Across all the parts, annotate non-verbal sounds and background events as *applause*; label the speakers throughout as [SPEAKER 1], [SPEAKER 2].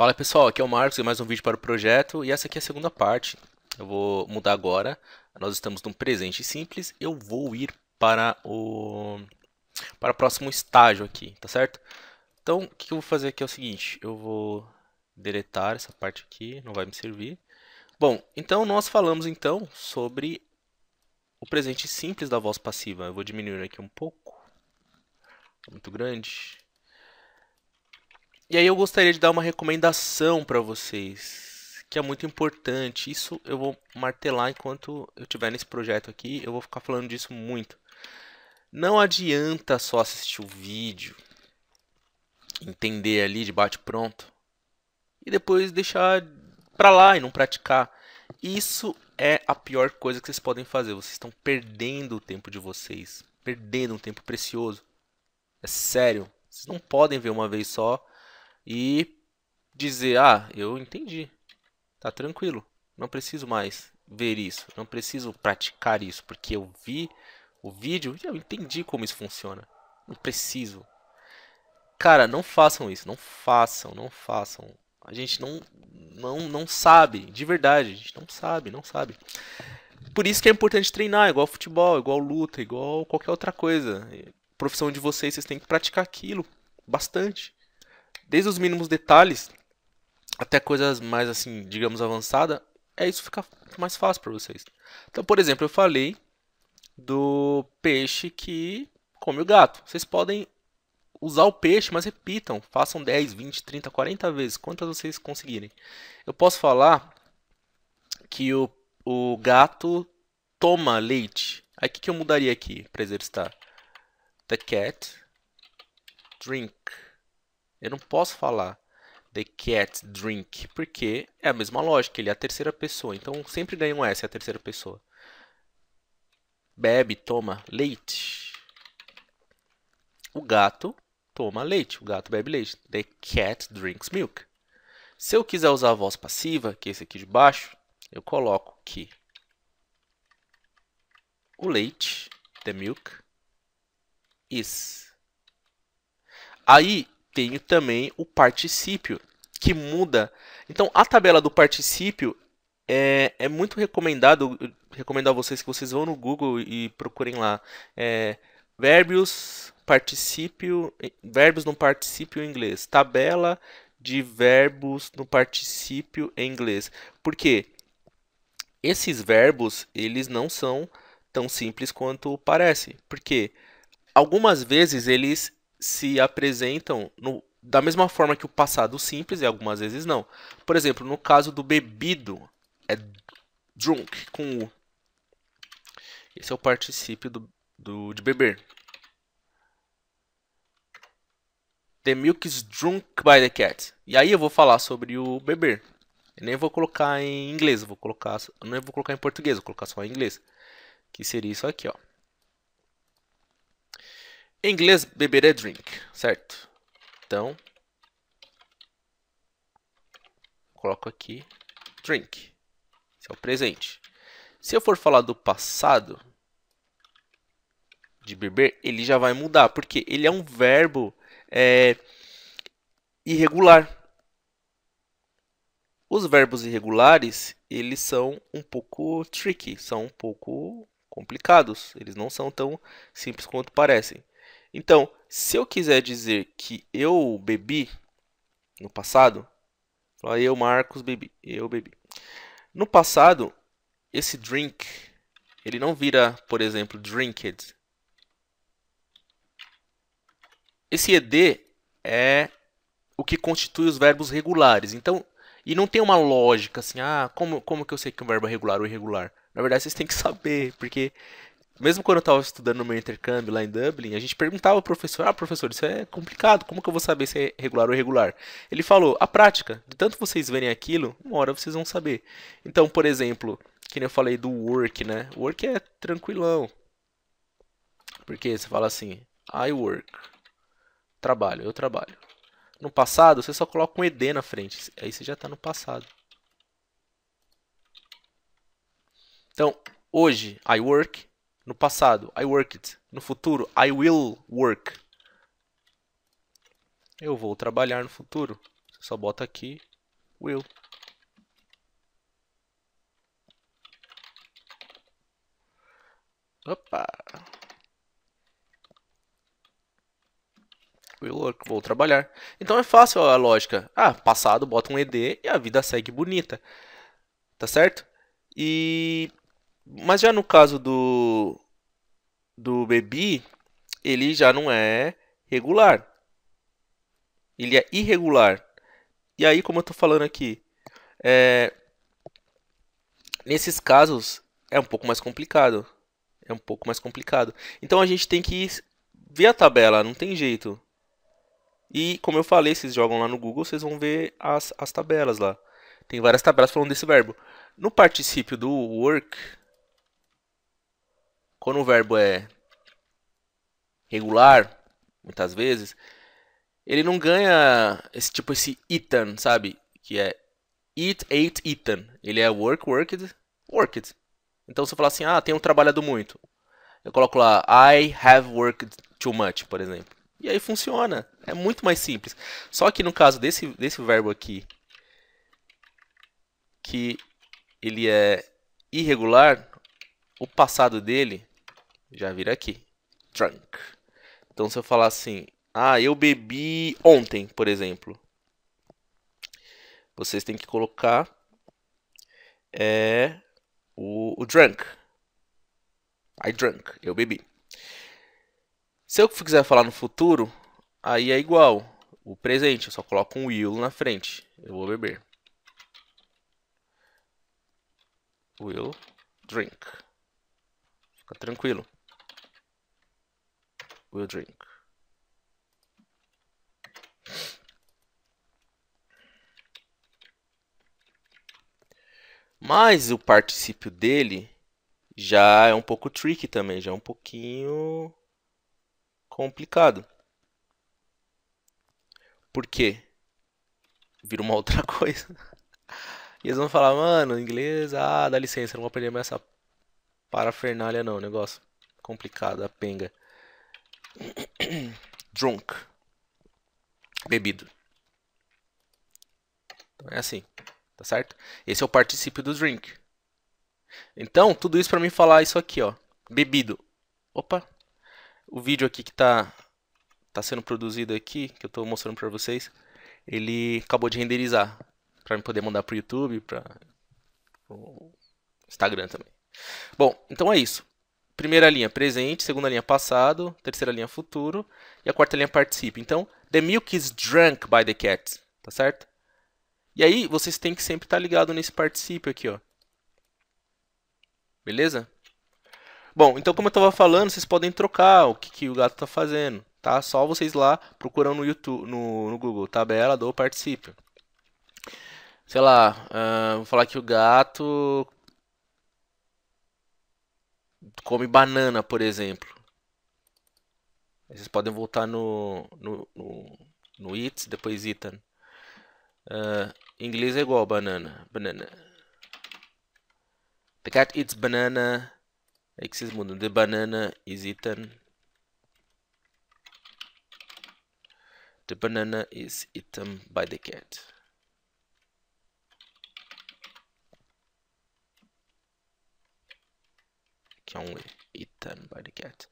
[SPEAKER 1] Fala pessoal, aqui é o Marcos e mais um vídeo para o projeto e essa aqui é a segunda parte. Eu vou mudar agora, nós estamos num presente simples, eu vou ir para o para o próximo estágio aqui, tá certo? Então, o que eu vou fazer aqui é o seguinte, eu vou deletar essa parte aqui, não vai me servir. Bom, então nós falamos então sobre o presente simples da voz passiva. Eu vou diminuir aqui um pouco, tá muito grande. E aí eu gostaria de dar uma recomendação para vocês, que é muito importante. Isso eu vou martelar enquanto eu estiver nesse projeto aqui, eu vou ficar falando disso muito. Não adianta só assistir o vídeo, entender ali de bate pronto e depois deixar para lá e não praticar. Isso é a pior coisa que vocês podem fazer. Vocês estão perdendo o tempo de vocês, perdendo um tempo precioso. É sério. Vocês não podem ver uma vez só e dizer: Ah, eu entendi, tá tranquilo, não preciso mais ver isso, não preciso praticar isso, porque eu vi o vídeo e eu entendi como isso funciona, não preciso. Cara, não façam isso, não façam, não façam. A gente não, não, não sabe, de verdade, a gente não sabe, não sabe. Por isso que é importante treinar, igual futebol, igual luta, igual qualquer outra coisa. profissão de vocês, vocês têm que praticar aquilo bastante desde os mínimos detalhes até coisas mais assim, digamos avançada, é isso fica mais fácil para vocês. Então, por exemplo, eu falei do peixe que come o gato. Vocês podem usar o peixe, mas repitam, façam 10, 20, 30, 40 vezes, quantas vocês conseguirem. Eu posso falar que o, o gato toma leite. Aí o que, que eu mudaria aqui para exercitar? The cat drink eu não posso falar the cat drink, porque é a mesma lógica, ele é a terceira pessoa. Então sempre ganha um S, é a terceira pessoa. Bebe, toma leite. O gato toma leite, o gato bebe leite. The cat drinks milk. Se eu quiser usar a voz passiva, que é esse aqui de baixo, eu coloco que o leite, the milk, is. Aí tenho também o particípio, que muda. Então, a tabela do particípio é, é muito recomendado. Eu recomendo a vocês que vocês vão no Google e procurem lá. É, Vérbios, particípio, verbos no particípio em inglês. Tabela de verbos no particípio em inglês. Por quê? Esses verbos, eles não são tão simples quanto parece. Porque algumas vezes eles se apresentam no, da mesma forma que o passado simples e algumas vezes não. Por exemplo, no caso do bebido, é drunk com U. Esse é o particípio do, do, de beber. The milk is drunk by the cat. E aí eu vou falar sobre o beber. Eu nem vou colocar em inglês, vou colocar, não vou colocar em português, vou colocar só em inglês. Que seria isso aqui, ó. Em inglês, beber é drink, certo? Então, coloco aqui drink. Esse é o presente. Se eu for falar do passado de beber, ele já vai mudar, porque ele é um verbo é, irregular. Os verbos irregulares, eles são um pouco tricky, são um pouco complicados. Eles não são tão simples quanto parecem. Então, se eu quiser dizer que eu bebi no passado, eu, Marcos, bebi, eu bebi. No passado, esse drink, ele não vira, por exemplo, drinked. Esse ed é o que constitui os verbos regulares. Então, e não tem uma lógica assim, ah, como, como que eu sei que é um verbo é regular ou irregular? Na verdade, vocês têm que *laughs* saber, porque mesmo quando eu estava estudando no meu intercâmbio lá em Dublin, a gente perguntava ao professor: Ah, professor, isso é complicado, como que eu vou saber se é regular ou irregular? Ele falou: A prática, de tanto vocês verem aquilo, uma hora vocês vão saber. Então, por exemplo, que nem eu falei do work, né? Work é tranquilão. Porque você fala assim: I work. Trabalho, eu trabalho. No passado, você só coloca um ED na frente, aí você já está no passado. Então, hoje, I work, no passado, I worked. No futuro, I will work. Eu vou trabalhar no futuro. Você só bota aqui will. Opa. Will work, vou trabalhar. Então é fácil a lógica. Ah, passado, bota um ED e a vida segue bonita. Tá certo? E mas já no caso do do Bebi, ele já não é regular. Ele é irregular. E aí, como eu estou falando aqui, é... nesses casos é um pouco mais complicado. É um pouco mais complicado. Então a gente tem que ver a tabela, não tem jeito. E como eu falei, vocês jogam lá no Google, vocês vão ver as, as tabelas lá. Tem várias tabelas falando desse verbo. No particípio do work, quando o verbo é regular, muitas vezes, ele não ganha esse tipo esse eaten, sabe? Que é eat, ate, eaten. Ele é work, worked, worked. Então você fala assim, ah, tenho trabalhado muito. Eu coloco lá, I have worked too much, por exemplo. E aí funciona. É muito mais simples. Só que no caso desse, desse verbo aqui, que ele é irregular, o passado dele já vira aqui. Drunk. Então, se eu falar assim, ah, eu bebi ontem, por exemplo. Vocês têm que colocar é, o, o drunk. I drunk, eu bebi. Se eu quiser falar no futuro, aí é igual. O presente, eu só coloco um will na frente. Eu vou beber. Will drink. Fica tranquilo will drink. Mas o particípio dele já é um pouco tricky também, já é um pouquinho complicado. Por quê? Vira uma *laughs* outra coisa. E eles vão falar, mano, inglês, ah, dá licença, não vou aprender mais essa parafernália não, negócio complicado, a penga. *coughs* Drunk. Bebido. Então é assim, tá certo? Esse é o particípio do drink. Então, tudo isso para mim falar isso aqui, ó. Bebido. Opa. O vídeo aqui que tá tá sendo produzido aqui, que eu estou mostrando para vocês, ele acabou de renderizar para me poder mandar pro YouTube, para o Instagram também. Bom, então é isso primeira linha presente, segunda linha passado, terceira linha futuro e a quarta linha participa. Então, the milk is drunk by the cat, tá certo? E aí vocês têm que sempre estar tá ligado nesse participio aqui, ó. Beleza? Bom, então como eu estava falando, vocês podem trocar o que, que o gato está fazendo, tá? Só vocês lá procurando no YouTube, no, no Google, tabela do participio. Sei lá, uh, vou falar que o gato come banana, por exemplo. Vocês podem voltar no, no, no, no it's, depois itan. Uh, ah, inglês é igual banana. Banana. The cat eats banana. É que vocês mudam. The banana is eaten. The banana is eaten by the cat. que é um by the cat.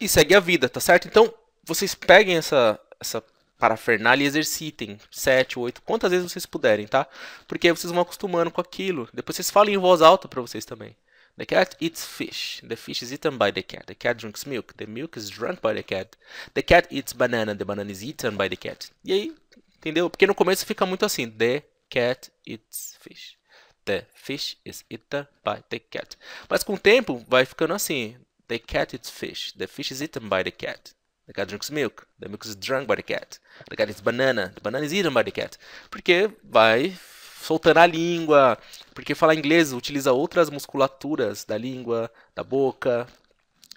[SPEAKER 1] E segue a vida, tá certo? Então, vocês peguem essa, essa parafernália e exercitem 7, 8, quantas vezes vocês puderem, tá? Porque aí vocês vão acostumando com aquilo. Depois vocês falem em voz alta para vocês também. The cat eats fish. The fish is eaten by the cat. The cat drinks milk. The milk is drunk by the cat. The cat eats banana. The banana is eaten by the cat. E aí, entendeu? Porque no começo fica muito assim. The cat eats fish. The fish is eaten by the cat. Mas com o tempo vai ficando assim. The cat eats fish. The fish is eaten by the cat. The cat drinks milk. The milk is drunk by the cat. The cat eats banana. The banana is eaten by the cat. Porque vai soltando a língua. Porque falar inglês utiliza outras musculaturas da língua, da boca.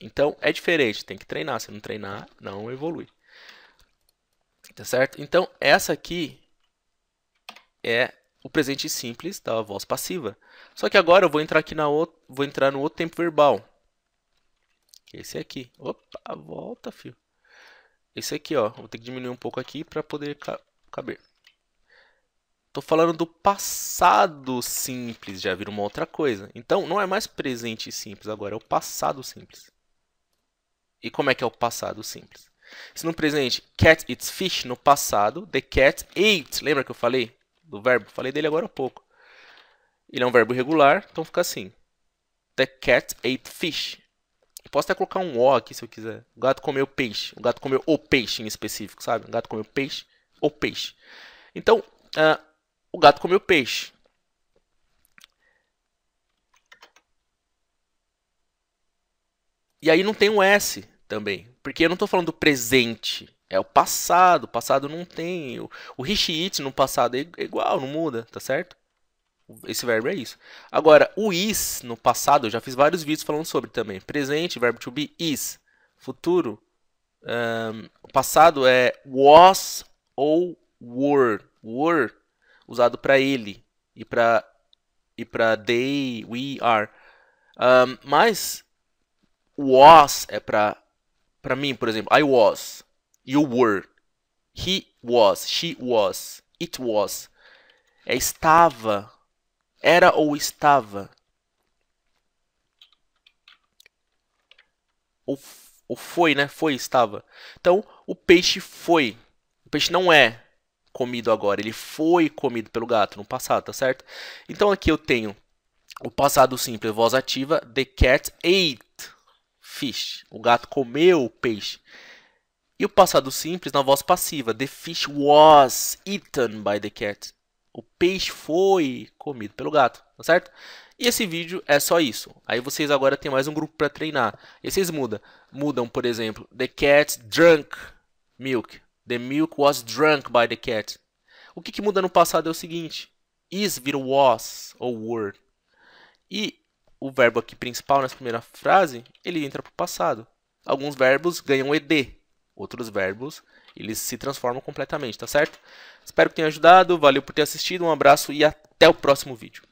[SPEAKER 1] Então é diferente, tem que treinar. Se não treinar, não evolui. Tá certo? Então essa aqui é o presente simples da voz passiva. Só que agora eu vou entrar aqui na outro, vou entrar no outro tempo verbal. Esse aqui. Opa, volta, fio. Esse aqui, ó, vou ter que diminuir um pouco aqui para poder caber. Estou falando do passado simples, já vira uma outra coisa. Então, não é mais presente simples agora, é o passado simples. E como é que é o passado simples? Se no presente, cat eats fish, no passado, the cat ate. Lembra que eu falei? do verbo. Falei dele agora há pouco. Ele é um verbo regular, então fica assim. The cat ate fish. Eu posso até colocar um O aqui se eu quiser. O gato comeu peixe. O gato comeu o peixe em específico, sabe? O gato comeu peixe ou peixe. Então, uh, o gato comeu peixe. E aí não tem um S também. Porque eu não estou falando do presente. É o passado. O passado não tem. O, o it no passado é, é igual, não muda, tá certo? Esse verbo é isso. Agora, o is no passado, eu já fiz vários vídeos falando sobre também. Presente, verbo to be, is. Futuro, um, passado é was ou were. Were usado para ele e para e para they, we, are. Um, mas was é para para mim, por exemplo, I was. You were. He was. She was. It was. É estava. Era ou estava. Ou, ou foi, né? Foi, estava. Então, o peixe foi. O peixe não é comido agora. Ele foi comido pelo gato no passado, tá certo? Então, aqui eu tenho o passado simples, voz ativa. The cat ate fish. O gato comeu o peixe. E o passado simples na voz passiva. The fish was eaten by the cat. O peixe foi comido pelo gato, tá certo? E esse vídeo é só isso. Aí vocês agora têm mais um grupo para treinar. E vocês mudam. Mudam, por exemplo, the cat drank milk. The milk was drunk by the cat. O que, que muda no passado é o seguinte. Is vira was ou were. E o verbo aqui principal nessa primeira frase, ele entra para o passado. Alguns verbos ganham ed, outros verbos, eles se transformam completamente, tá certo? Espero que tenha ajudado, valeu por ter assistido, um abraço e até o próximo vídeo.